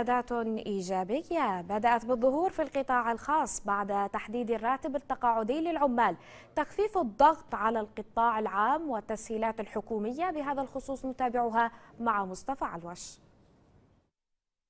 مستندات إيجابية بدأت بالظهور في القطاع الخاص بعد تحديد الراتب التقاعدي للعمال تخفيف الضغط على القطاع العام والتسهيلات الحكومية بهذا الخصوص نتابعها مع مصطفى علوش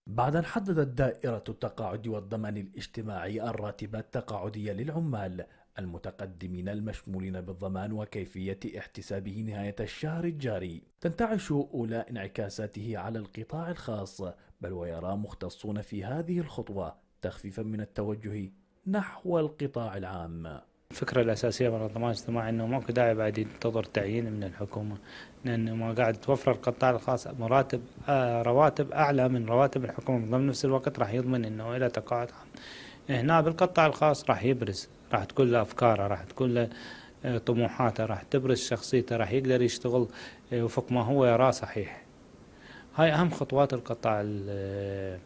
بعد أن حددت دائرة التقاعد والضمان الاجتماعي الراتب التقاعدي للعمال المتقدمين المشمولين بالضمان وكيفية احتسابه نهاية الشهر الجاري تنتعش أولى انعكاساته على القطاع الخاص بل ويرى مختصون في هذه الخطوة تخفيفا من التوجه نحو القطاع العام الفكرة الأساسية من الضمان الاجتماعي أنه ماكو داعي بعد ينتظر تعيين من الحكومة لأنه ما قاعد توفر القطاع الخاص مراتب آه رواتب أعلى من رواتب الحكومة ضمن نفس الوقت راح يضمن أنه إلى تقاعد عام إيه، هنا بالقطاع الخاص راح يبرز راح تكون له افكاره راح تكون له آه، طموحاته راح تبرز شخصيته راح يقدر يشتغل آه، وفق ما هو يراه صحيح هاي اهم خطوات القطاع آه،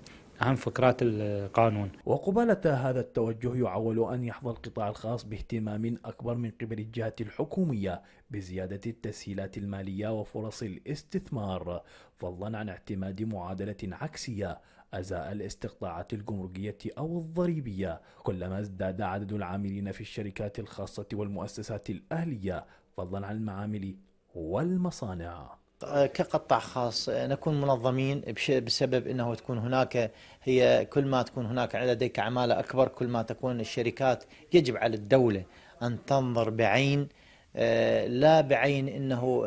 عن فكرات القانون وقبالة هذا التوجه يعول أن يحظى القطاع الخاص باهتمام أكبر من قبل الجهة الحكومية بزيادة التسهيلات المالية وفرص الاستثمار فضلا عن اعتماد معادلة عكسية أزاء الاستقطاعات الجمركية أو الضريبية كلما ازداد عدد العاملين في الشركات الخاصة والمؤسسات الأهلية فضلا عن المعامل والمصانع آه، كقطاع خاص آه، نكون منظمين بسبب انه تكون هناك هي كل ما تكون هناك لديك عماله اكبر كل ما تكون الشركات يجب على الدوله ان تنظر بعين آه، لا بعين انه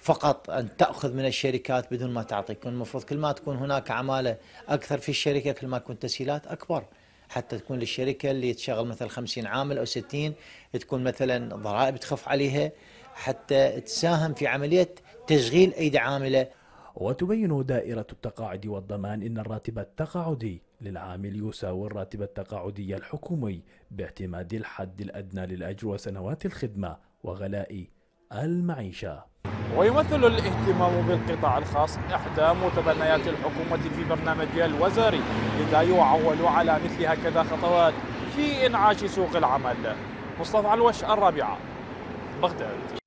فقط ان تاخذ من الشركات بدون ما تعطيك المفروض كل ما تكون هناك عماله اكثر في الشركه كل ما تكون تسهيلات اكبر حتى تكون للشركه اللي تشغل مثلا 50 عامل او 60 تكون مثلا ضرائب تخف عليها حتى تساهم في عمليه تشغيل أيدي عاملة وتبين دائرة التقاعد والضمان أن الراتب التقاعدي للعامل يساوي الراتب التقاعدي الحكومي باعتماد الحد الأدنى للأجر وسنوات الخدمة وغلاء المعيشة ويمثل الاهتمام بالقطاع الخاص إحدى متبنيات الحكومة في برنامجها الوزاري لذا يعول على مثل هكذا خطوات في إنعاش سوق العمل مصطفى الوش الرابعة بغداد